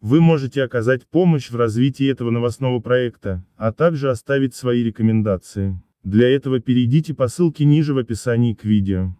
Вы можете оказать помощь в развитии этого новостного проекта, а также оставить свои рекомендации. Для этого перейдите по ссылке ниже в описании к видео.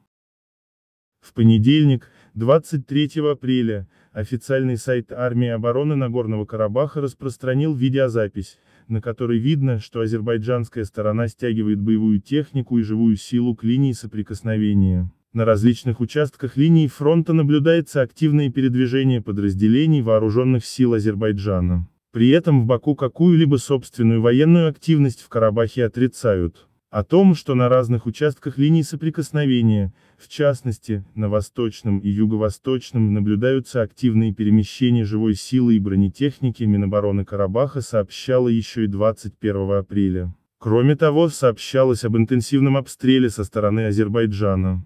В понедельник, 23 апреля, официальный сайт армии обороны Нагорного Карабаха распространил видеозапись, на которой видно, что азербайджанская сторона стягивает боевую технику и живую силу к линии соприкосновения. На различных участках линии фронта наблюдается активное передвижение подразделений вооруженных сил Азербайджана. При этом в Баку какую-либо собственную военную активность в Карабахе отрицают. О том, что на разных участках линии соприкосновения, в частности, на восточном и юго-восточном наблюдаются активные перемещения живой силы и бронетехники Минобороны Карабаха сообщало еще и 21 апреля. Кроме того, сообщалось об интенсивном обстреле со стороны Азербайджана.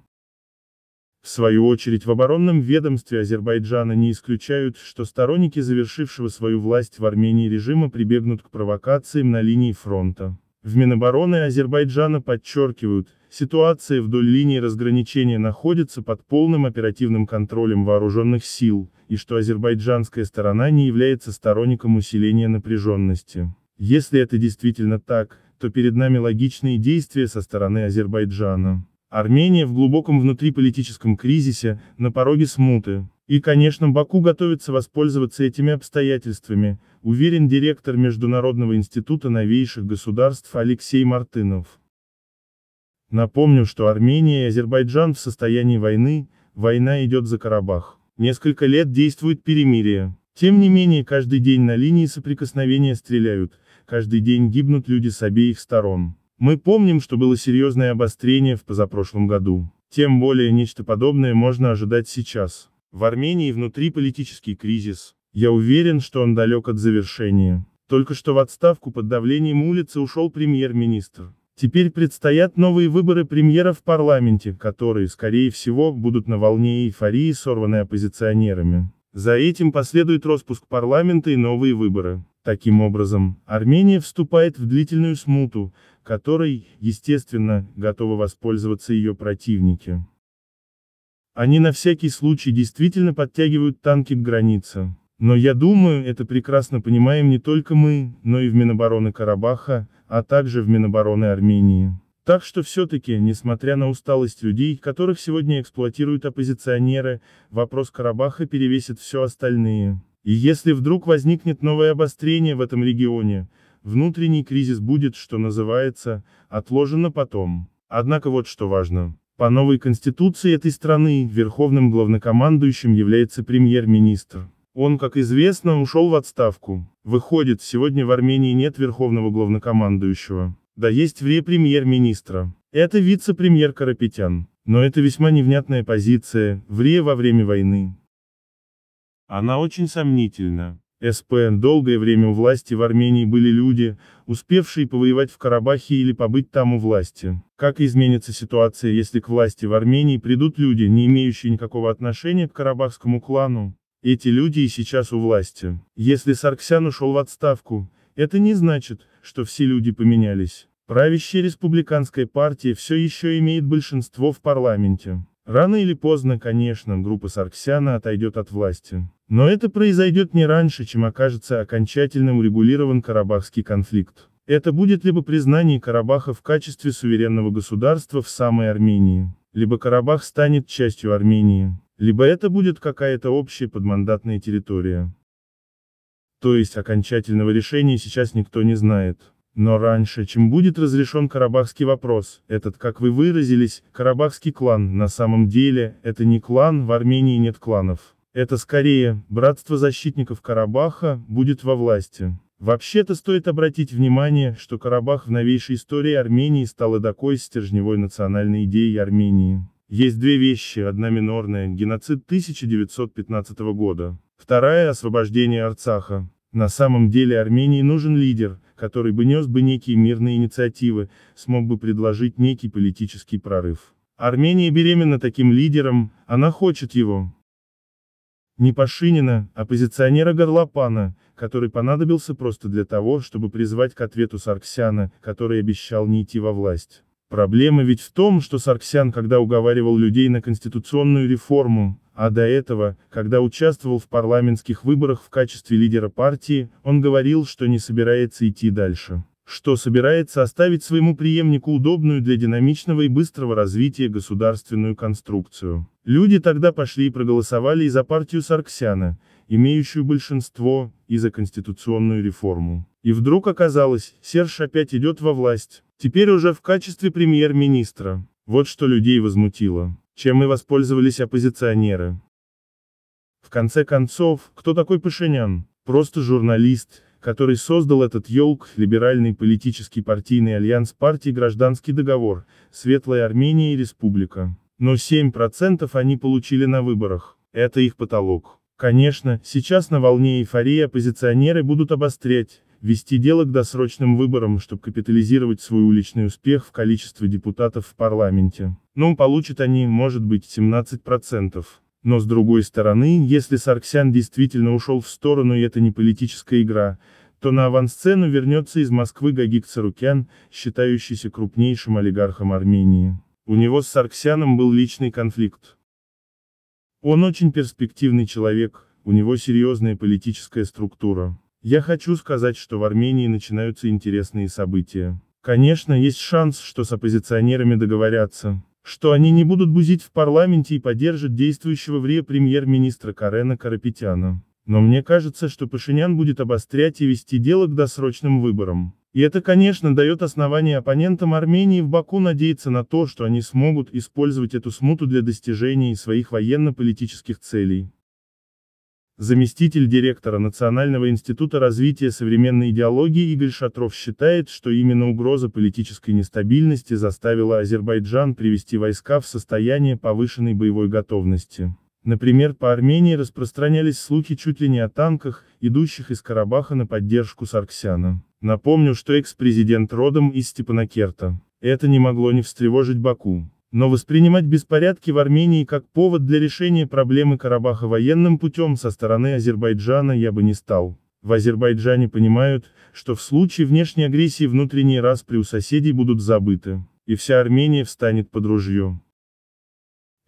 В свою очередь в оборонном ведомстве Азербайджана не исключают, что сторонники завершившего свою власть в Армении режима прибегнут к провокациям на линии фронта. В Минобороны Азербайджана подчеркивают, ситуация вдоль линии разграничения находится под полным оперативным контролем вооруженных сил, и что азербайджанская сторона не является сторонником усиления напряженности. Если это действительно так, то перед нами логичные действия со стороны Азербайджана. Армения в глубоком внутриполитическом кризисе, на пороге смуты. И, конечно, Баку готовится воспользоваться этими обстоятельствами, уверен директор Международного института новейших государств Алексей Мартынов. Напомню, что Армения и Азербайджан в состоянии войны, война идет за Карабах. Несколько лет действует перемирие. Тем не менее, каждый день на линии соприкосновения стреляют, каждый день гибнут люди с обеих сторон. Мы помним, что было серьезное обострение в позапрошлом году. Тем более нечто подобное можно ожидать сейчас. В Армении внутриполитический кризис. Я уверен, что он далек от завершения. Только что в отставку под давлением улицы ушел премьер-министр. Теперь предстоят новые выборы премьера в парламенте, которые, скорее всего, будут на волне эйфории, сорванной оппозиционерами. За этим последует распуск парламента и новые выборы. Таким образом, Армения вступает в длительную смуту, которой, естественно, готовы воспользоваться ее противники. Они на всякий случай действительно подтягивают танки к границе. Но я думаю, это прекрасно понимаем не только мы, но и в Минобороны Карабаха, а также в Минобороны Армении. Так что все-таки, несмотря на усталость людей, которых сегодня эксплуатируют оппозиционеры, вопрос Карабаха перевесит все остальные. И если вдруг возникнет новое обострение в этом регионе, Внутренний кризис будет, что называется, отложено потом. Однако вот что важно. По новой конституции этой страны, верховным главнокомандующим является премьер-министр. Он, как известно, ушел в отставку. Выходит, сегодня в Армении нет верховного главнокомандующего. Да есть вре премьер-министра. Это вице-премьер Карапетян. Но это весьма невнятная позиция, вре во время войны. Она очень сомнительна. СПН долгое время у власти в Армении были люди, успевшие повоевать в Карабахе или побыть там у власти. Как изменится ситуация, если к власти в Армении придут люди, не имеющие никакого отношения к карабахскому клану? Эти люди и сейчас у власти. Если Сарксян ушел в отставку, это не значит, что все люди поменялись. Правящая республиканская партия все еще имеет большинство в парламенте. Рано или поздно, конечно, группа Сарксяна отойдет от власти. Но это произойдет не раньше, чем окажется окончательно урегулирован Карабахский конфликт. Это будет либо признание Карабаха в качестве суверенного государства в самой Армении, либо Карабах станет частью Армении, либо это будет какая-то общая подмандатная территория. То есть окончательного решения сейчас никто не знает. Но раньше, чем будет разрешен карабахский вопрос, этот, как вы выразились, карабахский клан, на самом деле, это не клан, в Армении нет кланов. Это скорее, братство защитников Карабаха, будет во власти. Вообще-то стоит обратить внимание, что Карабах в новейшей истории Армении стал эдакой стержневой национальной идеей Армении. Есть две вещи, одна минорная, геноцид 1915 года, вторая – освобождение Арцаха. На самом деле Армении нужен лидер, который бы нес бы некие мирные инициативы, смог бы предложить некий политический прорыв. Армения беременна таким лидером, она хочет его. Не Пашинина, оппозиционера а Горлопана, который понадобился просто для того, чтобы призвать к ответу Сарксяна, который обещал не идти во власть. Проблема ведь в том, что Сарксян, когда уговаривал людей на конституционную реформу, а до этого, когда участвовал в парламентских выборах в качестве лидера партии, он говорил, что не собирается идти дальше что собирается оставить своему преемнику удобную для динамичного и быстрого развития государственную конструкцию. Люди тогда пошли и проголосовали и за партию Сарксяна, имеющую большинство, и за конституционную реформу. И вдруг оказалось, Серж опять идет во власть, теперь уже в качестве премьер-министра. Вот что людей возмутило, чем и воспользовались оппозиционеры. В конце концов, кто такой Пашинян? Просто журналист, который создал этот елк, либеральный политический партийный альянс партии «Гражданский договор», «Светлая Армения» и «Республика». Но 7% они получили на выборах. Это их потолок. Конечно, сейчас на волне эйфории оппозиционеры будут обострять, вести дело к досрочным выборам, чтобы капитализировать свой уличный успех в количестве депутатов в парламенте. Но ну, получат они, может быть, 17%. Но с другой стороны, если Сарксян действительно ушел в сторону и это не политическая игра, то на авансцену вернется из Москвы Гагик Царукян, считающийся крупнейшим олигархом Армении. У него с Сарксяном был личный конфликт. Он очень перспективный человек, у него серьезная политическая структура. Я хочу сказать, что в Армении начинаются интересные события. Конечно, есть шанс, что с оппозиционерами договорятся что они не будут бузить в парламенте и поддержат действующего в РИА премьер-министра Карена Карапетяна. Но мне кажется, что Пашинян будет обострять и вести дело к досрочным выборам. И это, конечно, дает основание оппонентам Армении в Баку надеяться на то, что они смогут использовать эту смуту для достижения своих военно-политических целей. Заместитель директора Национального института развития современной идеологии Игорь Шатров считает, что именно угроза политической нестабильности заставила Азербайджан привести войска в состояние повышенной боевой готовности. Например, по Армении распространялись слухи чуть ли не о танках, идущих из Карабаха на поддержку Сарксяна. Напомню, что экс-президент родом из Степанакерта. Это не могло не встревожить Баку. Но воспринимать беспорядки в Армении как повод для решения проблемы Карабаха военным путем со стороны Азербайджана я бы не стал. В Азербайджане понимают, что в случае внешней агрессии внутренние распри у соседей будут забыты, и вся Армения встанет под ружье.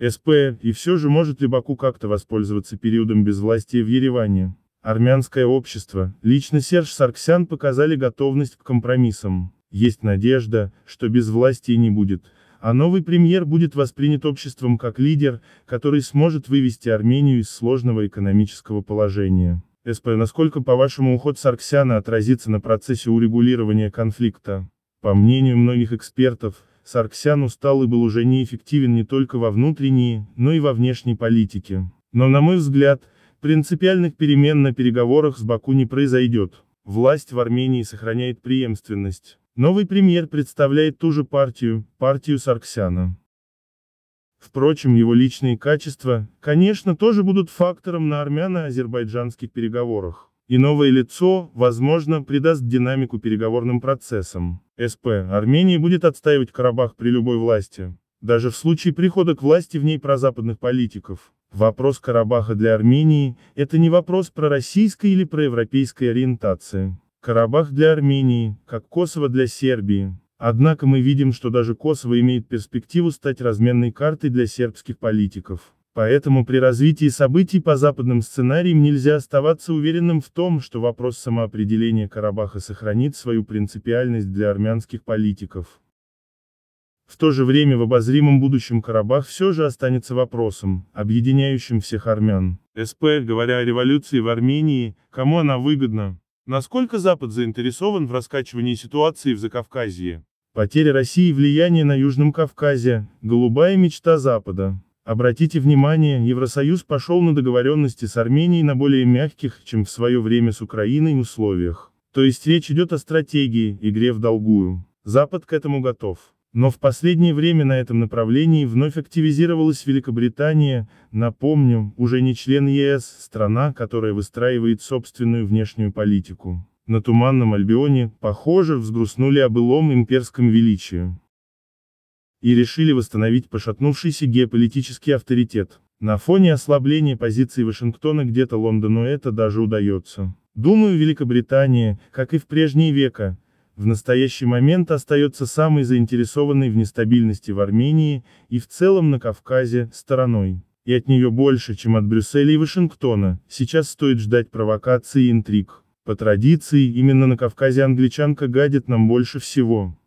СП, и все же может ли Баку как-то воспользоваться периодом безвластия в Ереване? Армянское общество, лично Серж Сарксян показали готовность к компромиссам. Есть надежда, что безвластия не будет, а новый премьер будет воспринят обществом как лидер, который сможет вывести Армению из сложного экономического положения. СП, насколько, по-вашему, уход Сарксяна отразится на процессе урегулирования конфликта? По мнению многих экспертов, Сарксян устал и был уже неэффективен не только во внутренней, но и во внешней политике. Но, на мой взгляд, принципиальных перемен на переговорах с Баку не произойдет. Власть в Армении сохраняет преемственность. Новый премьер представляет ту же партию, партию Сарксяна. Впрочем, его личные качества, конечно, тоже будут фактором на армяно-азербайджанских переговорах. И новое лицо, возможно, придаст динамику переговорным процессам. СП Армении будет отстаивать Карабах при любой власти. Даже в случае прихода к власти в ней прозападных политиков. Вопрос Карабаха для Армении – это не вопрос про пророссийской или про проевропейской ориентации. Карабах для Армении, как Косово для Сербии. Однако мы видим, что даже Косово имеет перспективу стать разменной картой для сербских политиков. Поэтому при развитии событий по западным сценариям нельзя оставаться уверенным в том, что вопрос самоопределения Карабаха сохранит свою принципиальность для армянских политиков. В то же время в обозримом будущем Карабах все же останется вопросом, объединяющим всех армян. СП, говоря о революции в Армении, кому она выгодна? Насколько Запад заинтересован в раскачивании ситуации в Закавказье? Потеря России влияния на Южном Кавказе – голубая мечта Запада. Обратите внимание, Евросоюз пошел на договоренности с Арменией на более мягких, чем в свое время с Украиной условиях. То есть речь идет о стратегии, игре в долгую. Запад к этому готов. Но в последнее время на этом направлении вновь активизировалась Великобритания, напомню, уже не член ЕС, страна, которая выстраивает собственную внешнюю политику. На Туманном Альбионе, похоже, взгрустнули о былом имперском величии. И решили восстановить пошатнувшийся геополитический авторитет. На фоне ослабления позиций Вашингтона где-то Лондону это даже удается. Думаю, Великобритания, как и в прежние века, в настоящий момент остается самой заинтересованной в нестабильности в Армении и в целом на Кавказе стороной. И от нее больше, чем от Брюсселя и Вашингтона, сейчас стоит ждать провокаций и интриг. По традиции, именно на Кавказе англичанка гадит нам больше всего.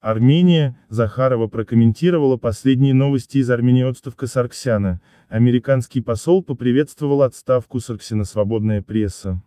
Армения, Захарова прокомментировала последние новости из Армении отставка Сарксяна. Американский посол поприветствовал отставку Сарксина «Свободная пресса».